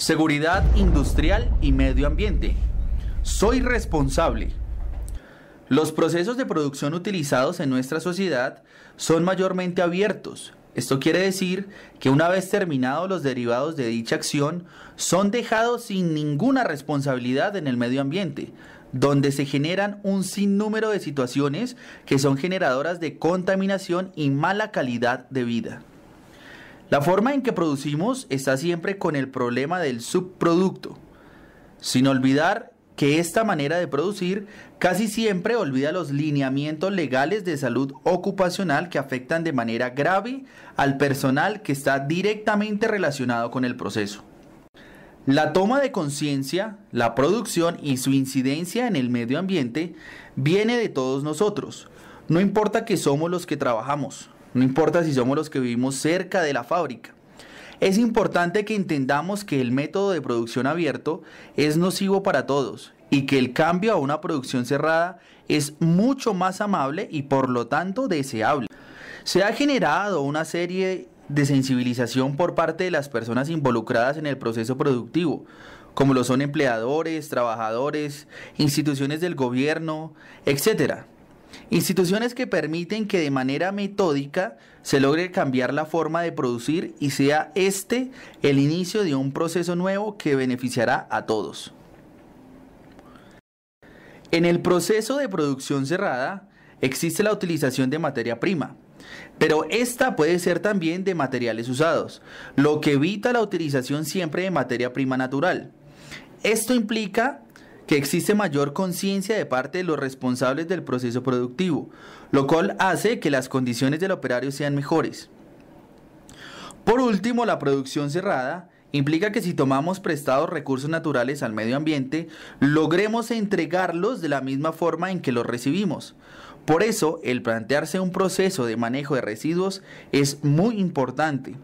Seguridad industrial y medio ambiente. Soy responsable. Los procesos de producción utilizados en nuestra sociedad son mayormente abiertos. Esto quiere decir que una vez terminados los derivados de dicha acción, son dejados sin ninguna responsabilidad en el medio ambiente, donde se generan un sinnúmero de situaciones que son generadoras de contaminación y mala calidad de vida. La forma en que producimos está siempre con el problema del subproducto, sin olvidar que esta manera de producir casi siempre olvida los lineamientos legales de salud ocupacional que afectan de manera grave al personal que está directamente relacionado con el proceso. La toma de conciencia, la producción y su incidencia en el medio ambiente viene de todos nosotros, no importa que somos los que trabajamos, no importa si somos los que vivimos cerca de la fábrica. Es importante que entendamos que el método de producción abierto es nocivo para todos y que el cambio a una producción cerrada es mucho más amable y por lo tanto deseable. Se ha generado una serie de sensibilización por parte de las personas involucradas en el proceso productivo, como lo son empleadores, trabajadores, instituciones del gobierno, etc. Instituciones que permiten que de manera metódica se logre cambiar la forma de producir y sea este el inicio de un proceso nuevo que beneficiará a todos. En el proceso de producción cerrada existe la utilización de materia prima, pero esta puede ser también de materiales usados, lo que evita la utilización siempre de materia prima natural. Esto implica que existe mayor conciencia de parte de los responsables del proceso productivo, lo cual hace que las condiciones del operario sean mejores. Por último, la producción cerrada implica que si tomamos prestados recursos naturales al medio ambiente, logremos entregarlos de la misma forma en que los recibimos. Por eso, el plantearse un proceso de manejo de residuos es muy importante.